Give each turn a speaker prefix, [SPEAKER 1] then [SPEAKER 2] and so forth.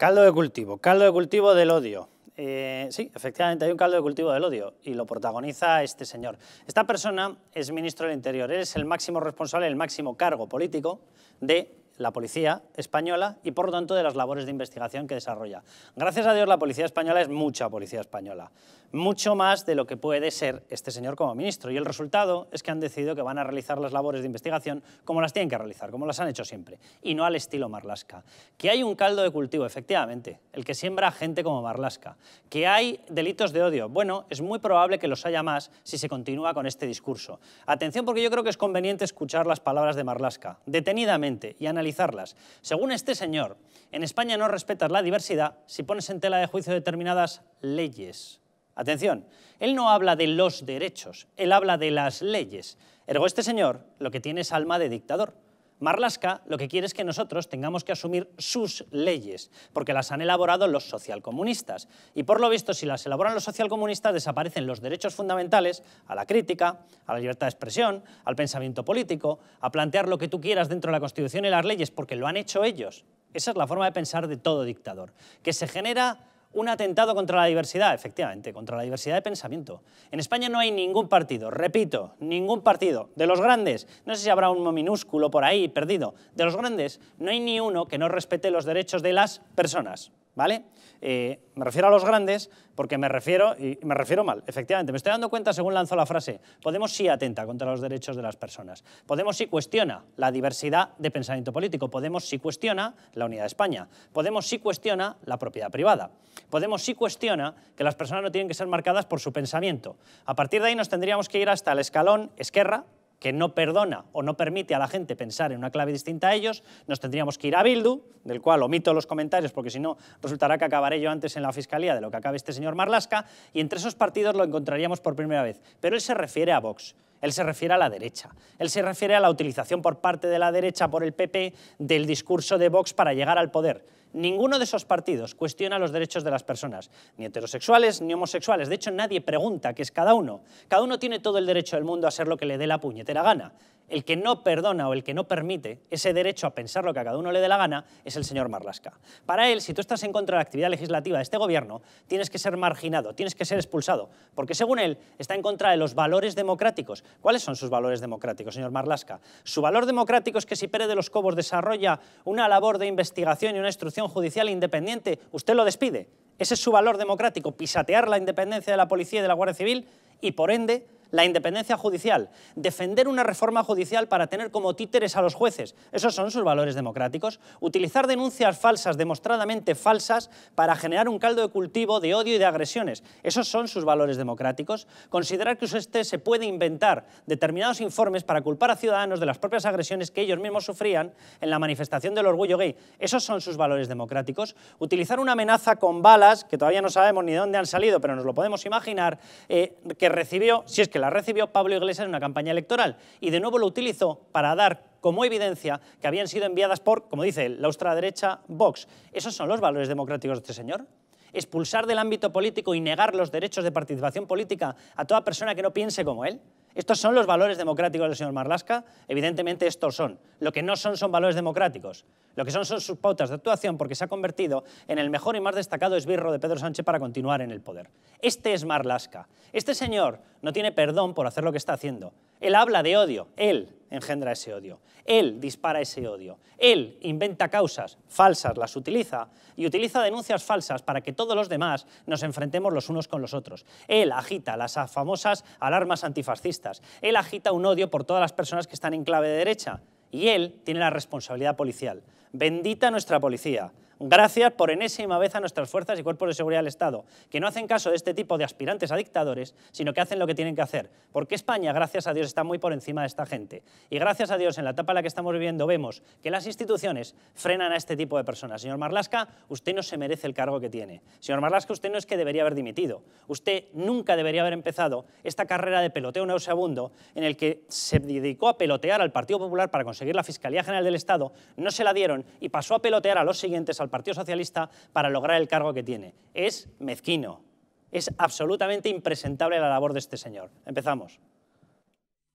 [SPEAKER 1] Caldo de cultivo, caldo de cultivo del odio. Eh, sí, efectivamente hay un caldo de cultivo del odio y lo protagoniza este señor. Esta persona es ministro del Interior, él es el máximo responsable, el máximo cargo político de la policía española y por lo tanto de las labores de investigación que desarrolla. Gracias a Dios la policía española es mucha policía española, mucho más de lo que puede ser este señor como ministro y el resultado es que han decidido que van a realizar las labores de investigación como las tienen que realizar, como las han hecho siempre y no al estilo Marlasca. Que hay un caldo de cultivo, efectivamente, el que siembra gente como Marlasca. Que hay delitos de odio, bueno, es muy probable que los haya más si se continúa con este discurso. Atención porque yo creo que es conveniente escuchar las palabras de Marlasca detenidamente y analizar según este señor, en España no respetas la diversidad si pones en tela de juicio determinadas leyes. Atención, él no habla de los derechos, él habla de las leyes. Ergo, este señor lo que tiene es alma de dictador. Marlaska lo que quiere es que nosotros tengamos que asumir sus leyes, porque las han elaborado los socialcomunistas. Y por lo visto, si las elaboran los socialcomunistas, desaparecen los derechos fundamentales a la crítica, a la libertad de expresión, al pensamiento político, a plantear lo que tú quieras dentro de la Constitución y las leyes, porque lo han hecho ellos. Esa es la forma de pensar de todo dictador, que se genera un atentado contra la diversidad, efectivamente, contra la diversidad de pensamiento. En España no hay ningún partido, repito, ningún partido, de los grandes, no sé si habrá uno minúsculo por ahí perdido, de los grandes no hay ni uno que no respete los derechos de las personas. ¿vale? Eh, me refiero a los grandes porque me refiero, y me refiero mal, efectivamente. Me estoy dando cuenta según lanzó la frase, Podemos sí atenta contra los derechos de las personas. Podemos sí cuestiona la diversidad de pensamiento político. Podemos sí cuestiona la unidad de España. Podemos sí cuestiona la propiedad privada. Podemos sí cuestiona que las personas no tienen que ser marcadas por su pensamiento. A partir de ahí nos tendríamos que ir hasta el escalón Esquerra, que no perdona o no permite a la gente pensar en una clave distinta a ellos, nos tendríamos que ir a Bildu, del cual omito los comentarios porque si no resultará que acabaré yo antes en la fiscalía de lo que acabe este señor Marlasca, y entre esos partidos lo encontraríamos por primera vez. Pero él se refiere a Vox. Él se refiere a la derecha. Él se refiere a la utilización por parte de la derecha, por el PP, del discurso de Vox para llegar al poder. Ninguno de esos partidos cuestiona los derechos de las personas, ni heterosexuales ni homosexuales. De hecho, nadie pregunta qué es cada uno. Cada uno tiene todo el derecho del mundo a ser lo que le dé la puñetera gana. El que no perdona o el que no permite ese derecho a pensar lo que a cada uno le dé la gana es el señor Marlasca. Para él, si tú estás en contra de la actividad legislativa de este gobierno, tienes que ser marginado, tienes que ser expulsado, porque según él está en contra de los valores democráticos. ¿Cuáles son sus valores democráticos, señor Marlasca? Su valor democrático es que si Pérez de los Cobos desarrolla una labor de investigación y una instrucción judicial independiente, usted lo despide. Ese es su valor democrático, pisatear la independencia de la policía y de la Guardia Civil y, por ende, la independencia judicial, defender una reforma judicial para tener como títeres a los jueces, esos son sus valores democráticos. Utilizar denuncias falsas, demostradamente falsas, para generar un caldo de cultivo de odio y de agresiones, esos son sus valores democráticos. Considerar que usted se puede inventar determinados informes para culpar a ciudadanos de las propias agresiones que ellos mismos sufrían en la manifestación del orgullo gay, esos son sus valores democráticos. Utilizar una amenaza con balas, que todavía no sabemos ni de dónde han salido, pero nos lo podemos imaginar, eh, que recibió, si es que la recibió Pablo Iglesias en una campaña electoral y de nuevo lo utilizó para dar como evidencia que habían sido enviadas por, como dice la ultraderecha, Vox. ¿Esos son los valores democráticos de este señor? ¿Expulsar del ámbito político y negar los derechos de participación política a toda persona que no piense como él? Estos son los valores democráticos del señor Marlasca. Evidentemente estos son. Lo que no son son valores democráticos. Lo que son son sus pautas de actuación porque se ha convertido en el mejor y más destacado esbirro de Pedro Sánchez para continuar en el poder. Este es Marlasca. Este señor no tiene perdón por hacer lo que está haciendo. Él habla de odio. Él, engendra ese odio. Él dispara ese odio. Él inventa causas falsas, las utiliza y utiliza denuncias falsas para que todos los demás nos enfrentemos los unos con los otros. Él agita las famosas alarmas antifascistas. Él agita un odio por todas las personas que están en clave de derecha. Y él tiene la responsabilidad policial. Bendita nuestra policía Gracias por enésima vez a nuestras fuerzas y cuerpos de seguridad del Estado, que no hacen caso de este tipo de aspirantes a dictadores, sino que hacen lo que tienen que hacer. Porque España, gracias a Dios, está muy por encima de esta gente. Y gracias a Dios, en la etapa en la que estamos viviendo, vemos que las instituciones frenan a este tipo de personas. Señor Marlasca, usted no se merece el cargo que tiene. Señor Marlasca, usted no es que debería haber dimitido. Usted nunca debería haber empezado esta carrera de peloteo nauseabundo en el que se dedicó a pelotear al Partido Popular para conseguir la Fiscalía General del Estado, no se la dieron y pasó a pelotear a los siguientes al Partido Socialista para lograr el cargo que tiene. Es mezquino. Es absolutamente impresentable la labor de este señor. Empezamos.